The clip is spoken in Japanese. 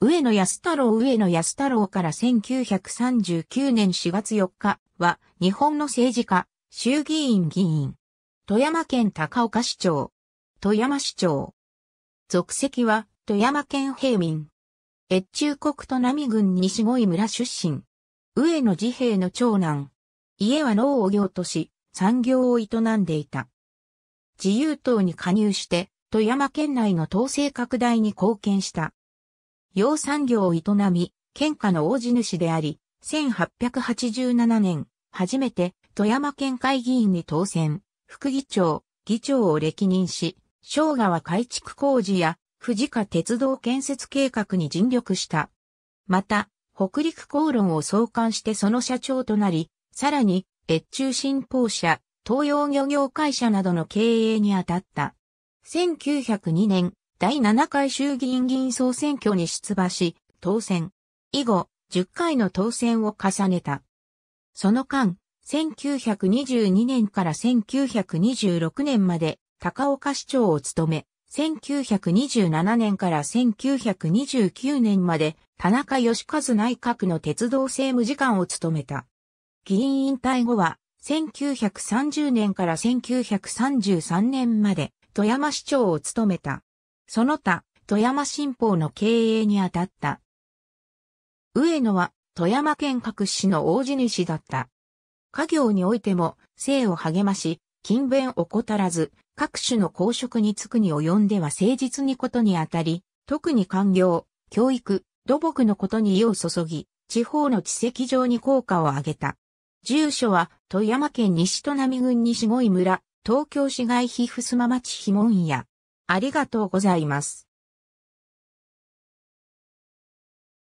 上野安太郎上野安太郎から1939年4月4日は日本の政治家、衆議院議員。富山県高岡市長。富山市長。属籍は富山県平民。越中国都波郡西五井村出身。上野治兵の長男。家は農を業とし、産業を営んでいた。自由党に加入して、富山県内の統制拡大に貢献した。養産業を営み、県下の大地主であり、1887年、初めて富山県会議員に当選、副議長、議長を歴任し、昭川改築工事や藤川鉄道建設計画に尽力した。また、北陸公論を創刊してその社長となり、さらに、越中新報社、東洋漁業会社などの経営に当たった。1902年、第7回衆議院議員総選挙に出馬し、当選。以後、10回の当選を重ねた。その間、1922年から1926年まで高岡市長を務め、1927年から1929年まで田中義和内閣の鉄道政務次官を務めた。議員引退後は、1930年から1933年まで富山市長を務めた。その他、富山新報の経営に当たった。上野は富山県各市の大地主だった。家業においても、生を励まし、勤勉を怠らず、各種の公職に就くに及んでは誠実にことにあたり、特に官業、教育、土木のことに意を注ぎ、地方の地籍上に効果を上げた。住所は、富山県西都並郡西五井村、東京市街皮襖町もんや。ありがとうございます。